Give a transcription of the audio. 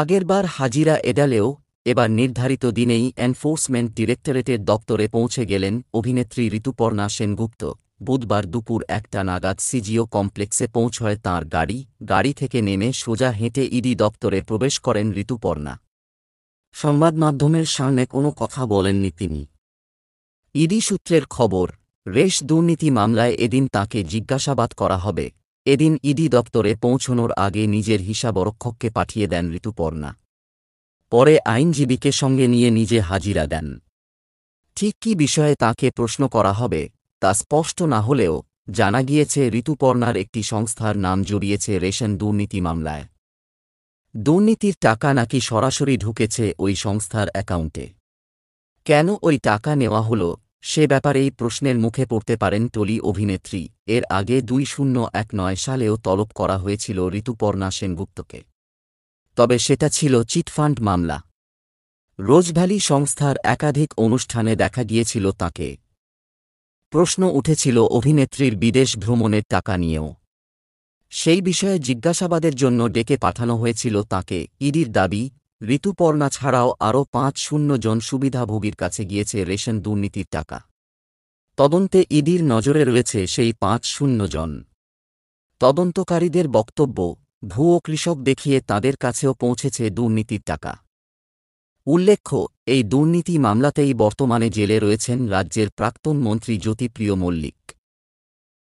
আগেরবার হাজিরা এডালেও এবার নির্ধারিত দিনেই এনফোর্সমেন্ট ডিরেক্টরেটের দপ্তরে পৌঁছে গেলেন অভিনেত্রী ঋতুপর্ণা সেনগুপ্ত বুধবার দুপুর একটা নাগাদ সিজিও কমপ্লেক্সে পৌঁছয় তাঁর গাড়ি গাড়ি থেকে নেমে সোজা হেঁটে ইডি দপ্তরে প্রবেশ করেন ঋতুপর্ণা সংবাদ মাধ্যমের সামনে কোনো কথা বলেননি তিনি ইডি সূত্রের খবর রেশ দুর্নীতি মামলায় এদিন তাকে জিজ্ঞাসাবাদ করা হবে এদিন ইডি দপ্তরে পৌঁছনোর আগে নিজের হিসাবরক্ষককে পাঠিয়ে দেন ঋতুপর্ণা পরে আইনজীবীকে সঙ্গে নিয়ে নিজে হাজিরা দেন ঠিক কি বিষয়ে তাকে প্রশ্ন করা হবে তা স্পষ্ট না হলেও জানা গিয়েছে ঋতুপর্ণার একটি সংস্থার নাম জড়িয়েছে রেশন দুর্নীতি মামলায় দুর্নীতির টাকা নাকি সরাসরি ঢুকেছে ওই সংস্থার অ্যাকাউন্টে কেন ওই টাকা নেওয়া হল সে ব্যাপারে এই প্রশ্নের মুখে পড়তে পারেন টলি অভিনেত্রী এর আগে দুই শূন্য এক নয় সালেও তলব করা হয়েছিল ঋতুপর্ণা সেনগুপ্তকে তবে সেটা ছিল চিটফান্ড মামলা রোজভ্যালি সংস্থার একাধিক অনুষ্ঠানে দেখা গিয়েছিল তাকে প্রশ্ন উঠেছিল অভিনেত্রীর বিদেশ ভ্রমণের টাকা নিয়েও সেই বিষয়ে জিজ্ঞাসাবাদের জন্য ডেকে পাঠানো হয়েছিল তাকে ইডির দাবি ঋতুপর্ণা ছাড়াও আরও পাঁচ শূন্য জন সুবিধাভোগীর কাছে গিয়েছে রেশন দুর্নীতির টাকা তদন্তে ইডির নজরে রয়েছে সেই পাঁচ শূন্য জন তদন্তকারীদের বক্তব্য ভুয়ো কৃষক দেখিয়ে তাদের কাছেও পৌঁছেছে দুর্নীতির টাকা উল্লেখ্য এই দুর্নীতি মামলাতেই বর্তমানে জেলে রয়েছেন রাজ্যের প্রাক্তন মন্ত্রী জ্যোতিপ্রিয় মল্লিক